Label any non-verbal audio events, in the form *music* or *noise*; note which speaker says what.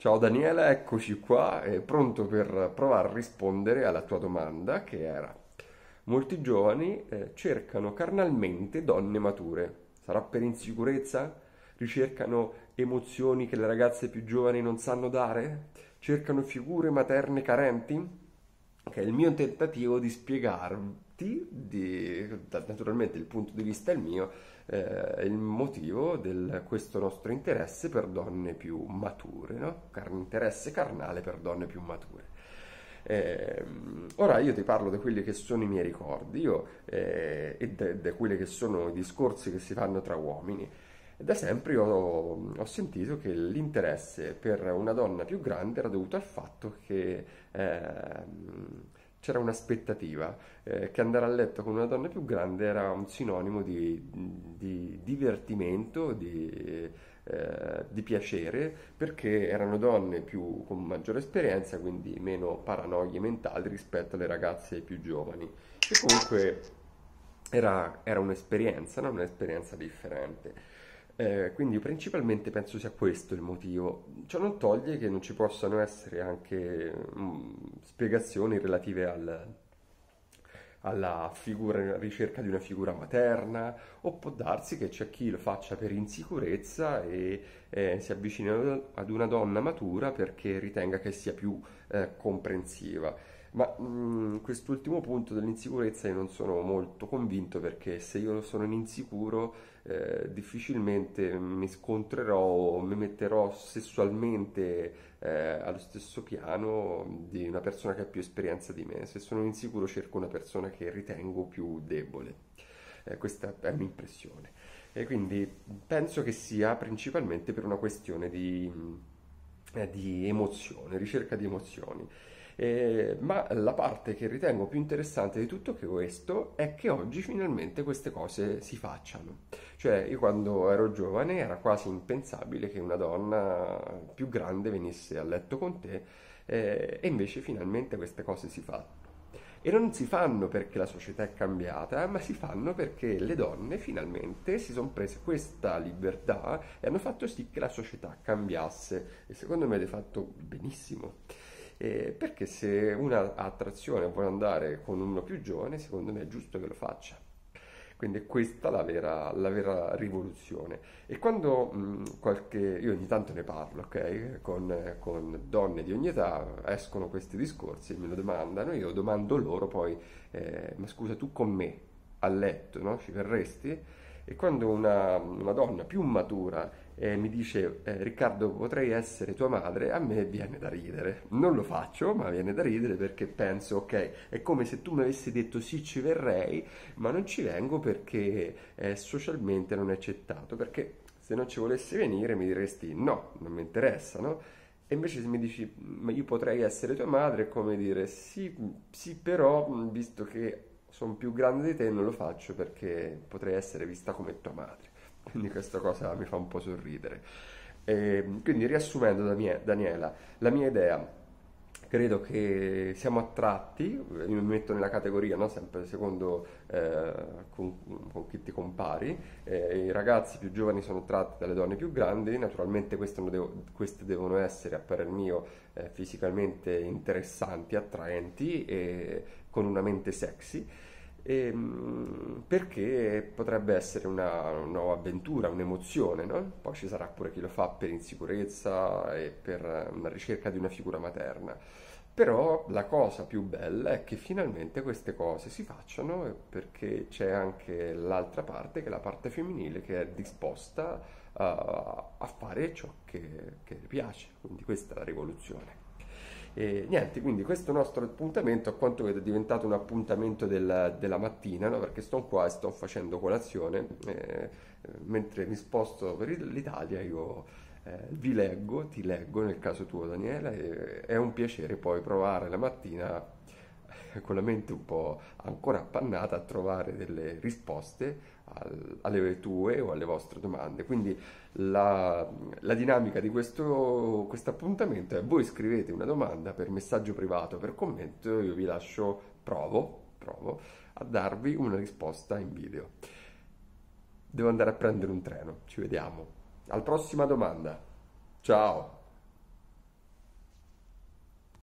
Speaker 1: Ciao Daniele, eccoci qua, eh, pronto per provare a rispondere alla tua domanda che era Molti giovani eh, cercano carnalmente donne mature. Sarà per insicurezza? Ricercano emozioni che le ragazze più giovani non sanno dare? Cercano figure materne carenti? è il mio tentativo di spiegarti, di, naturalmente il punto di vista è il mio, eh, il motivo di questo nostro interesse per donne più mature, no? Car- interesse carnale per donne più mature. Eh, ora io ti parlo di quelli che sono i miei ricordi io, eh, e di quelli che sono i discorsi che si fanno tra uomini da sempre io ho, ho, sentito che l'interesse per una donna più grande era dovuto al fatto che eh, c'era un'aspettativa, eh, che andare a letto con una donna più grande era un sinonimo di, di divertimento, di, eh, di, piacere, perché erano donne più, con maggiore esperienza, quindi meno paranoie mentali rispetto alle ragazze più giovani. E comunque era, era un'esperienza, no? un'esperienza differente. Eh, quindi principalmente penso sia questo il motivo. Ciò non toglie che non ci possano essere anche mh, mm, spiegazioni relative al, alla figura, ricerca di una figura materna, o può darsi che c'è chi lo faccia per insicurezza e eh, si avvicina ad una donna matura perché ritenga che sia più eh, comprensiva. Ma mh, mm, quest'ultimo punto dell'insicurezza io non sono molto convinto perché se io sono insicuro eh, difficilmente mi scontrerò o mi metterò sessualmente eh, allo stesso piano di una persona che ha più esperienza di me. Se sono insicuro cerco una persona che ritengo più debole. Eh, questa è un'impressione. E quindi penso che sia principalmente per una questione di, mm, eh, di emozione, ricerca di emozioni. Eh, ma la parte che ritengo più interessante di tutto questo è che oggi finalmente queste cose si facciano. Cioè, io quando ero giovane era quasi impensabile che una donna più grande venisse a letto con te eh, e invece finalmente queste cose si fanno. E non si fanno perché la società è cambiata, ma si fanno perché le donne finalmente si sono prese questa libertà e hanno fatto sì che la società cambiasse. E secondo me l'hai fatto benissimo. Eh, perché se una attrazione vuole andare con uno più giovane, secondo me è giusto che lo faccia. Quindi questa è la vera, la vera rivoluzione. E quando mh, qualche... io ogni tanto ne parlo, ok? Con, con, donne di ogni età escono questi discorsi, e me lo domandano, io domando loro poi, eh, ma scusa tu con me a letto, no? Ci verresti? E quando una, una donna più matura eh, mi dice eh, Riccardo potrei essere tua madre, a me viene da ridere. Non lo faccio, ma viene da ridere perché penso, ok, è come se tu mi avessi detto sì ci verrei, ma non ci vengo perché eh, socialmente non è accettato, perché se non ci volessi venire mi diresti no, non mi interessa, no? E invece se mi dici, ma io potrei essere tua madre, è come dire, sì, sì però, mm, visto che sono più grande di te, non lo faccio perché potrei essere vista come tua madre. Quindi questa cosa mi fa un po' sorridere. E, ehm, quindi riassumendo Daniela, la mia idea credo che siamo attratti, io mi metto nella categoria, no? sempre secondo eh, con, con, chi ti compari, eh, i ragazzi più giovani sono attratti dalle donne più grandi, naturalmente queste, devo, queste devono essere, a parer mio, eh, fisicamente interessanti, attraenti e con una mente sexy e, ehm, perché potrebbe essere una, nuova avventura, un'emozione, no? Poi ci sarà pure chi lo fa per insicurezza e per eh, una ricerca di una figura materna. Però la cosa più bella è che finalmente queste cose si facciano perché c'è anche l'altra parte, che è la parte femminile, che è disposta a, a fare ciò che, che piace. Quindi questa è la rivoluzione. E niente, quindi questo nostro appuntamento a quanto vedo è diventato un appuntamento della, della mattina, no? perché sto qua e sto facendo colazione, eh, mentre mi sposto per l'Italia io eh, vi leggo, ti leggo nel caso tuo Daniela, e è un piacere poi provare la mattina *laughs* con la mente un po' ancora appannata a trovare delle risposte al, alle tue o alle vostre domande. Quindi la, la dinamica di questo appuntamento è voi scrivete una domanda per messaggio privato, per commento, io vi lascio, provo, provo a darvi una risposta in video. Devo andare a prendere un treno, ci vediamo. Al prossima domanda. Ciao!